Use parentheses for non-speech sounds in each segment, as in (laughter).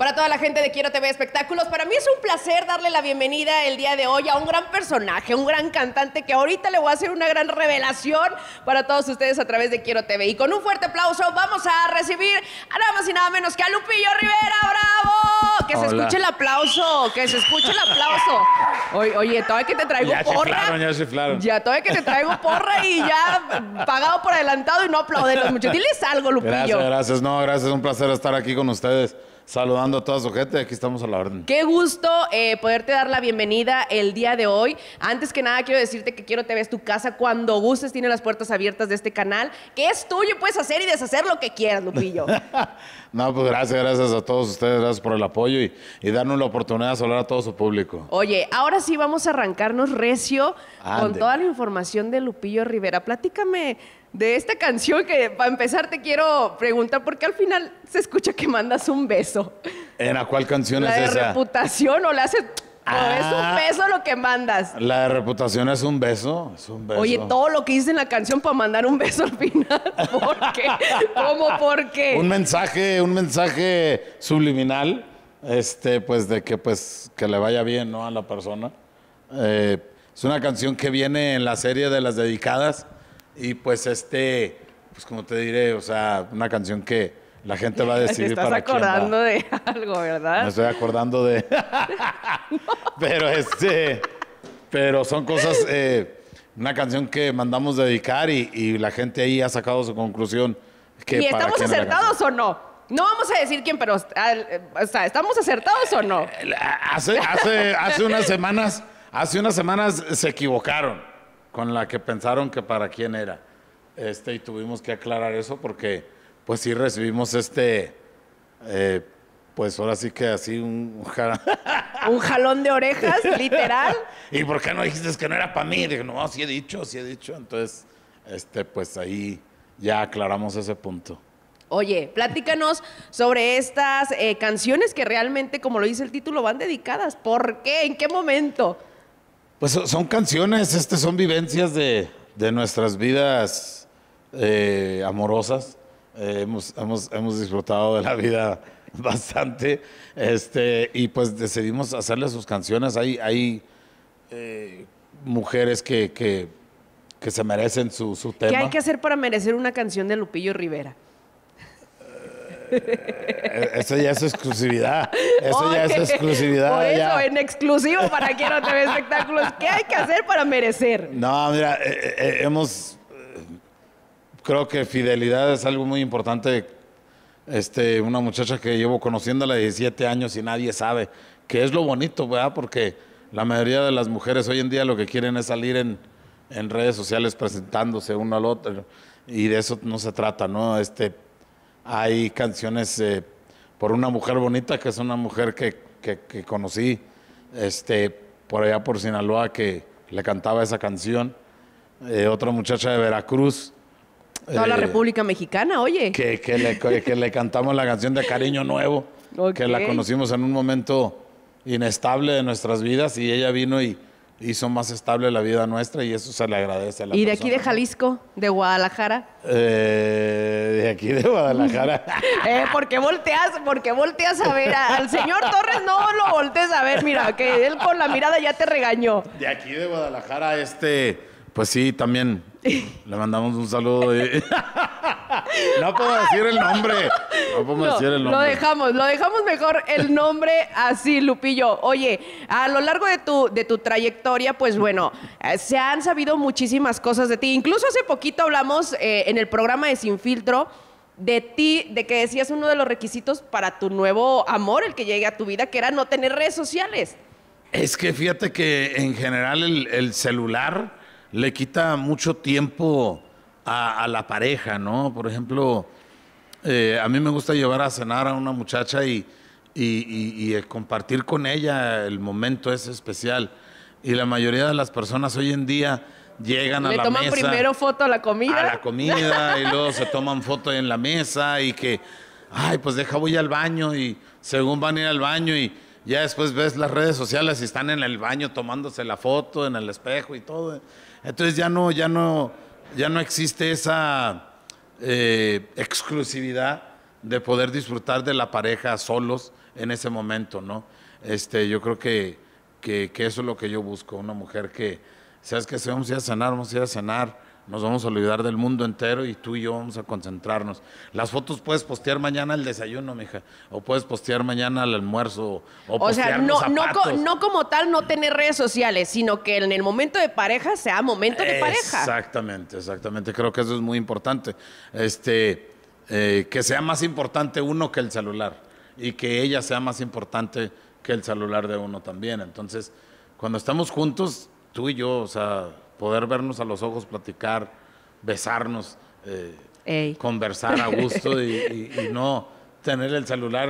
para toda la gente de Quiero TV Espectáculos. Para mí es un placer darle la bienvenida el día de hoy a un gran personaje, un gran cantante que ahorita le voy a hacer una gran revelación para todos ustedes a través de Quiero TV. Y con un fuerte aplauso vamos a recibir a nada más y nada menos que a Lupillo Rivera. ¡Bravo! que se escuche el aplauso, que se escuche el aplauso. Oye, oye todavía que te traigo porra. ya chiflaron. Ya todavía que te traigo porra y ya pagado por adelantado y no aplauden los muchachos. Diles algo, Lupillo. Gracias, gracias. No, gracias. Un placer estar aquí con ustedes. Saludando a toda su gente, aquí estamos a la orden. Qué gusto eh, poderte dar la bienvenida el día de hoy. Antes que nada, quiero decirte que Quiero Te Ves tu casa cuando gustes, tiene las puertas abiertas de este canal, que es tuyo puedes hacer y deshacer lo que quieras, Lupillo. (laughs) no, pues gracias, gracias a todos ustedes, gracias por el apoyo y, darnos la oportunidad de hablar a todo su público. Oye, ahora sí vamos a arrancarnos recio con toda la información de Lupillo Rivera. Platícame de esta canción que para empezar te quiero preguntar porque al final se escucha que mandas un beso. ¿En la cuál canción la es de esa? reputación o la hace es un ah. beso lo que mandas. La de reputación es un beso, Oye, todo lo que hice en la canción para mandar un beso al final. ¿Por qué? ¿Cómo por qué? Un mensaje, un mensaje subliminal este, pues de que pues que le vaya bien, ¿no? A la persona. Eh, es una canción que viene en la serie de las dedicadas y pues este, pues como te diré, o sea, una canción que la gente va a (laughs) decidir para quién. me estás acordando de (laughs) algo, ¿verdad? Me estoy acordando de. (laughs) Pero este, pero son cosas. Eh, una canción que mandamos dedicar y, y la gente ahí ha sacado su conclusión. Que ¿Y estamos acertados o no? No vamos a decir quién, pero o sea, ¿estamos acertados o no? Hace, unas semanas, hace unas semanas se equivocaron con la que pensaron que para quién era. Este, y tuvimos que aclarar eso porque, pues sí recibimos este, eh, pues ahora sí que así un, un jalón. de orejas, literal. (laughs) ¿Y por qué no dijiste que no era para mí? Dije, no, sí he dicho, sí he dicho. Entonces, este, pues ahí ya aclaramos ese punto. Oye, platícanos sobre estas eh, canciones que realmente, como lo dice el título, van dedicadas. ¿Por qué? ¿En qué momento? Pues son canciones, este, son vivencias de, nuestras vidas eh, amorosas. Eh, hemos, disfrutado de la vida (laughs) bastante este, y pues decidimos hacerle sus canciones. Hay, hay mujeres que, se merecen su, su tema. ¿Qué hay que hacer para merecer una canción de Lupillo Rivera? Eh, eso ya es exclusividad. Eso ya es exclusividad. Por eso, en exclusivo para quien no ve Espectáculos, ¿qué hay que hacer para merecer? No, mira, eh, eh, hemos. creo que fidelidad es algo muy importante. Este, una muchacha que llevo conociéndola 17 años y nadie sabe, que es lo bonito, ¿verdad? Porque la mayoría de las mujeres hoy en día lo que quieren es salir en, en redes sociales presentándose uno al otro y de eso no se trata, ¿no? Este, hay canciones eh, por una mujer bonita, que es una mujer que, conocí este, por allá por Sinaloa, que le cantaba esa canción. Eh, otra muchacha de Veracruz. Toda la eh, República Mexicana, oye. Que, le, cantamos la canción de Cariño Nuevo, que la conocimos en un momento inestable de nuestras vidas y ella vino y son más estable la vida nuestra y eso se le agradece a la ¿Y de aquí de Jalisco, de Guadalajara? Eh, de aquí de Guadalajara. (laughs) eh, ¿por, qué volteas, porque volteas a ver? al señor Torres no lo voltees a ver, mira, que él con la mirada ya te regañó. De aquí de Guadalajara, este, pues sí, también le mandamos un saludo. (laughs) no puedo decir el nombre. Lo dejamos, lo dejamos mejor el nombre así, Lupillo. Oye, a lo largo de tu, de tu trayectoria, pues bueno, eh, se han sabido muchísimas cosas de ti. Incluso hace poquito hablamos eh, en el programa de Sin Filtro de ti, de que decías uno de los requisitos para tu nuevo amor, el que llegue a tu vida, que era no tener redes sociales. Es que fíjate que en general el, celular le quita mucho tiempo a, la pareja, ¿no? Por ejemplo, eh, a mí me gusta llevar a cenar a una muchacha y, y, eh, compartir con ella el momento es especial. Y la mayoría de las personas hoy en día llegan a la mesa. Le toman primero foto a la comida. A la comida y luego se toman foto en la mesa y que, ay, pues deja voy al baño y según van a ir al baño y ya después ves las redes sociales y están en el baño tomándose la foto en el espejo y todo. Entonces ya no, ya no, ya no existe esa eh, exclusividad de poder disfrutar de la pareja solos en ese momento, ¿no? Este, yo creo que, eso es lo que yo busco, una mujer que, sabes que si vamos a ir a cenar, vamos a ir a cenar, nos vamos a olvidar del mundo entero y tú y yo vamos a concentrarnos. Las fotos puedes postear mañana el desayuno, mija, o puedes postear mañana el almuerzo, o, sea, no, como tal no tener redes sociales, sino que en el momento de pareja sea momento de pareja. Exactamente, exactamente. Creo que eso es muy importante. Este, eh, que sea más importante uno que el celular y que ella sea más importante que el celular de uno también. Entonces, cuando estamos juntos, tú y yo, o sea, poder vernos a los ojos, platicar, besarnos, eh, conversar a gusto y, no tener el celular,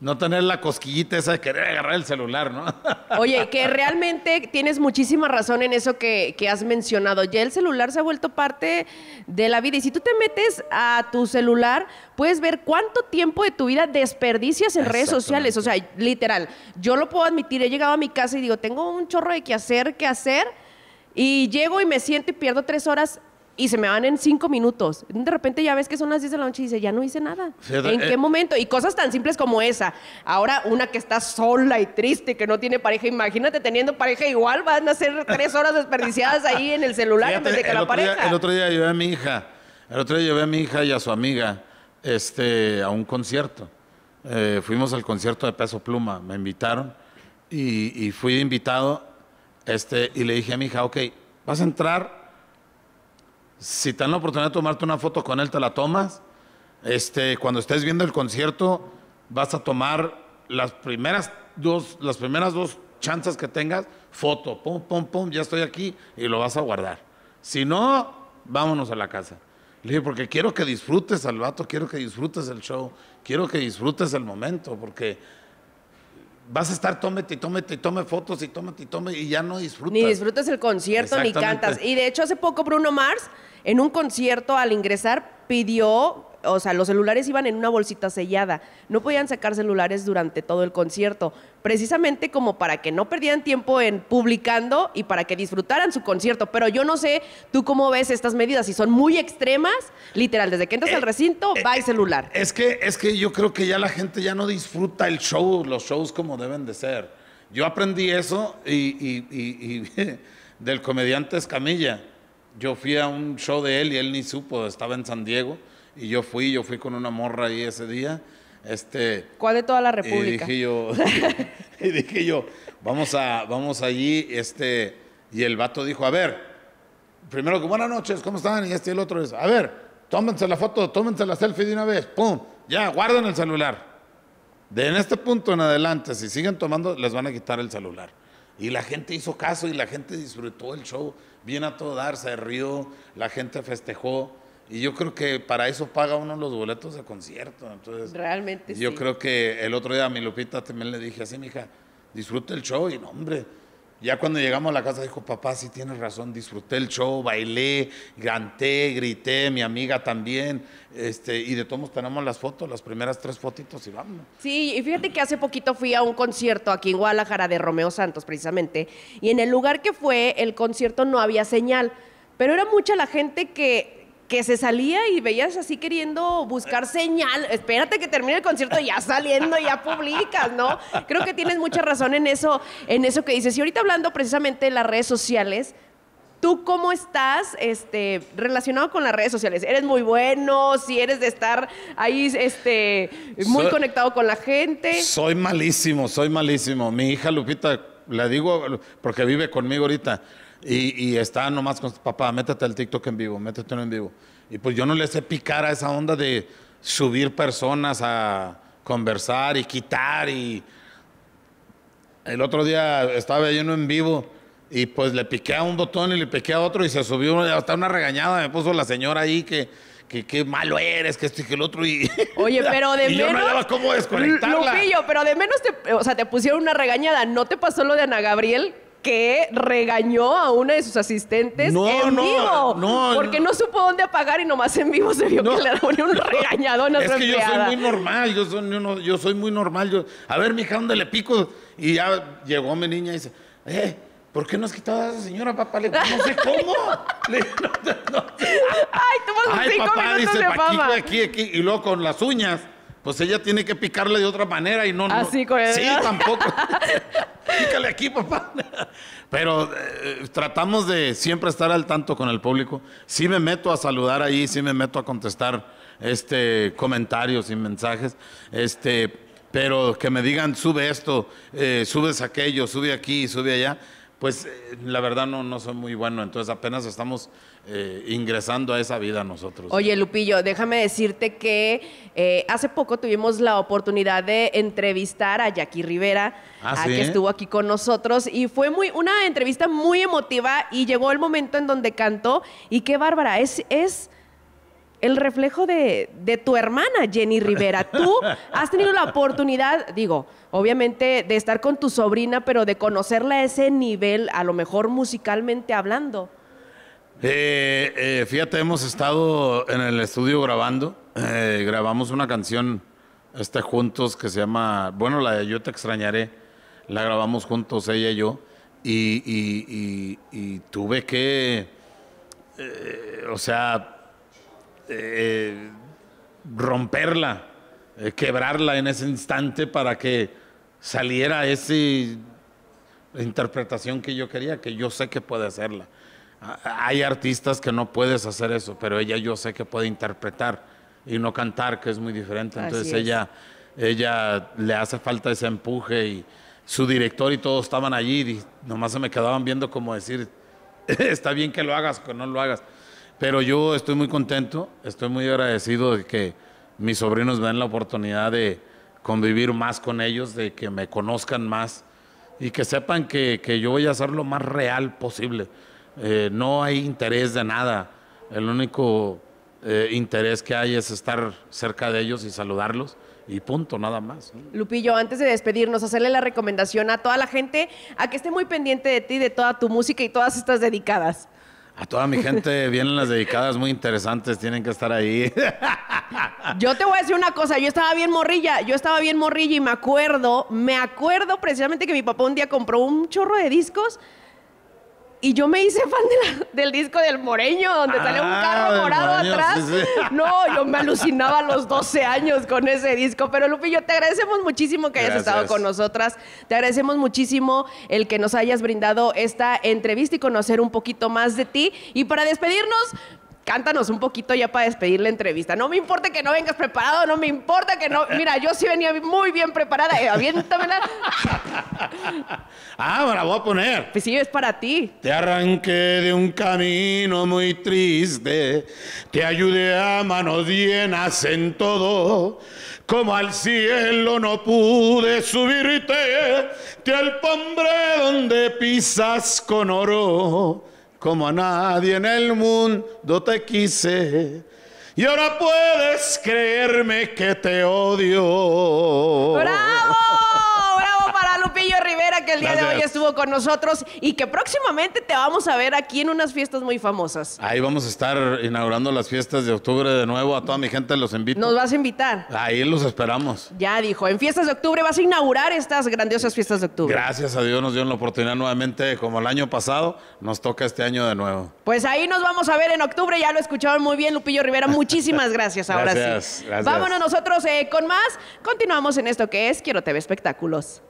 no tener la cosquillita esa de querer agarrar el celular, ¿no? (laughs) Oye, que realmente tienes muchísima razón en eso que, que has mencionado. Ya el celular se ha vuelto parte de la vida y si tú te metes a tu celular, puedes ver cuánto tiempo de tu vida desperdicias en redes sociales. O sea, literal, yo lo puedo admitir, he llegado a mi casa y digo, tengo un chorro de qué hacer, qué hacer y llego y me siento y pierdo tres horas y se me van en cinco minutos. De repente ya ves que son las 10 de la noche y dices, ya no hice nada. ¿En eh, qué momento? Y cosas tan simples como esa. Ahora una que está sola y triste, que no tiene pareja, imagínate teniendo pareja igual, van a ser tres horas desperdiciadas ahí en el celular fíjate, de que la pareja. el otro día llevé a mi hija, el otro día llevé a mi hija y a su amiga este, a un concierto. Eh, fuimos al concierto de Peso Pluma, me invitaron y, y fui invitado este, y le dije a mi hija, ok, vas a entrar, si te dan la oportunidad de tomarte una foto con él, te la tomas. Este, cuando estés viendo el concierto, vas a tomar las primeras dos, las primeras dos chances que tengas, foto, pum, pum, pum, ya estoy aquí y lo vas a guardar. Si no, vámonos a la casa. Le dije, porque quiero que disfrutes al vato, quiero que disfrutes el show, quiero que disfrutes el momento, porque vas a estar tómete y tómete y tome fotos y tómate y tome y ya no disfrutas. Ni disfrutas el concierto ni cantas. Y de hecho hace poco Bruno Mars en un concierto al ingresar pidió o sea, los celulares iban en una bolsita sellada. No podían sacar celulares durante todo el concierto, precisamente como para que no perdieran tiempo en publicando y para que disfrutaran su concierto. Pero yo no sé, tú cómo ves estas medidas, si son muy extremas, literal, desde que entras al eh, recinto, eh, va el eh, celular. Es que, es que yo creo que ya la gente ya no disfruta el show, los shows como deben de ser. Yo aprendí eso y, y (laughs) del comediante Escamilla. Yo fui a un show de él y él ni supo, estaba en San Diego y yo fui, yo fui con una morra ahí ese día. Este, ¿Cuál de toda la república? Y dije yo, (laughs) y dije yo vamos, a, vamos allí, este, y el vato dijo, a ver, primero que buenas noches, ¿cómo están? Y este y el otro es, a ver, tómense la foto, tómense la selfie de una vez, pum, ya, guarden el celular. De en este punto en adelante, si siguen tomando, les van a quitar el celular. Y la gente hizo caso y la gente disfrutó el show, viene a todo dar, se rió, la gente festejó. Y yo creo que para eso paga uno los boletos de concierto. Entonces, Realmente Yo creo que el otro día a mi Lupita también le dije así, mija, disfrute el show. Y no, hombre, ya cuando llegamos a la casa dijo, papá, sí tienes razón, disfruté el show, bailé, canté, grité, mi amiga también. Este, y de todos tenemos las fotos, las primeras tres fotitos y vamos. Sí, y fíjate que hace poquito fui a un concierto aquí en Guadalajara de Romeo Santos, precisamente. Y en el lugar que fue, el concierto no había señal. Pero era mucha la gente que que se salía y veías así queriendo buscar señal. Espérate que termine el concierto, ya saliendo, ya publicas, ¿no? Creo que tienes mucha razón en eso, en eso que dices. Y ahorita hablando precisamente de las redes sociales, ¿Tú cómo estás este, relacionado con las redes sociales? ¿Eres muy bueno? ¿Si eres de estar ahí este, muy conectado con la gente? Soy malísimo, soy malísimo. Mi hija Lupita, la digo porque vive conmigo ahorita. Y, y está nomás con papá, métete al TikTok en vivo, métete en vivo. Y pues yo no le sé picar a esa onda de subir personas a conversar y quitar. Y el otro día estaba yo en vivo y pues le piqué a un botón y le piqué a otro y se subió hasta una regañada. Me puso la señora ahí que qué malo eres, que esto y que el otro. Y, (laughs) Oye, pero de y menos. Yo no daba cómo desconectarla. pero de menos te, o sea, te pusieron una regañada. ¿No te pasó lo de Ana Gabriel? que regañó a una de sus asistentes no, en no, vivo. porque no. supo dónde apagar y nomás en vivo se vio que le ponía un regañadón a Es que yo soy muy normal, yo soy, muy normal. Yo, a ver, mija, ¿dónde le pico? Y ya llegó mi niña y dice, eh. ¿Por qué no has quitado a esa señora, papá? Le no sé cómo. (laughs) Le, no, Ay, cinco papá, minutos dice, de Aquí, aquí, Y luego con las uñas pues ella tiene que picarle de otra manera y no. Así con el... Sí, tampoco. (laughs) aquí, papá. Pero eh, tratamos de siempre estar al tanto con el público. Sí me meto a saludar ahí, sí me meto a contestar este, comentarios y mensajes. Este, pero que me digan, sube esto, eh, subes aquello, sube aquí, sube allá pues eh, la verdad no, no soy muy bueno, entonces apenas estamos eh, ingresando a esa vida nosotros. Oye, Lupillo, déjame decirte que eh, hace poco tuvimos la oportunidad de entrevistar a Jackie Rivera, ah, que estuvo aquí con nosotros, y fue muy, una entrevista muy emotiva y llegó el momento en donde cantó, y qué bárbara, es... es el reflejo de, tu hermana Jenny Rivera. (laughs) Tú has tenido la oportunidad, digo, obviamente de estar con tu sobrina, pero de conocerla a ese nivel, a lo mejor musicalmente hablando. Eh, eh, fíjate, hemos estado en el estudio grabando, eh, grabamos una canción este, juntos que se llama, bueno, la de Yo te extrañaré, la grabamos juntos ella y yo, y, y tuve que, o sea, eh, romperla, eh, quebrarla en ese instante para que saliera esa interpretación que yo quería, que yo sé que puede hacerla. Ah, hay artistas que no puedes hacer eso, pero ella yo sé que puede interpretar y no cantar, que es muy diferente. Entonces ella, ella le hace falta ese empuje y su director y todos estaban allí y nomás se me quedaban viendo como decir, (laughs) está bien que lo hagas o que no lo hagas. Pero yo estoy muy contento, estoy muy agradecido de que mis sobrinos me den la oportunidad de convivir más con ellos, de que me conozcan más y que sepan que, yo voy a hacer lo más real posible. Eh, no hay interés de nada. El único eh, interés que hay es estar cerca de ellos y saludarlos y punto, nada más. Lupillo, antes de despedirnos, hacerle la recomendación a toda la gente a que esté muy pendiente de ti, de toda tu música y todas estas dedicadas. A toda mi gente vienen las dedicadas muy interesantes, tienen que estar ahí. (laughs) Yo te voy a decir una cosa, yo estaba bien morrilla, yo estaba bien morrilla y me acuerdo, me acuerdo precisamente que mi papá un día compró un chorro de discos y yo me hice fan del disco del Moreño, donde ah, sale un carro morado atrás. (laughs) No, yo me alucinaba a los 12 años con ese disco. Pero Lupillo, te agradecemos muchísimo que hayas estado con nosotras. Te agradecemos muchísimo el que nos hayas brindado esta entrevista y conocer un poquito más de ti. Y para despedirnos, cántanos un poquito ya para despedir la entrevista. No me importa que no vengas preparado, no me importa que no. Mira, yo sí venía muy bien preparada. Eh, (laughs) ah, me la voy a poner. Pues sí, es para ti. Te arranqué de un camino muy triste. Te ayudé a manos llenas en todo. Como al cielo no pude subirte, te alpombré donde pisas con oro como a nadie en el mundo te quise. Y ahora puedes creerme que te odio. ¡Bravo! el día de hoy estuvo con nosotros y que próximamente te vamos a ver aquí en unas fiestas muy famosas. Ahí vamos a estar inaugurando las fiestas de octubre de nuevo. A toda mi gente los invito. Nos vas a invitar. Ahí los esperamos. Ya dijo, en fiestas de octubre vas a inaugurar estas grandiosas fiestas de octubre. Gracias a Dios nos dio la oportunidad nuevamente, como el año pasado, nos toca este año de nuevo. Pues ahí nos vamos a ver en octubre, ya lo escucharon muy bien, Lupillo Rivera. (laughs) Muchísimas gracias ahora gracias, sí. Gracias. Vámonos nosotros eh, con más. Continuamos en esto que es Quiero TV Espectáculos.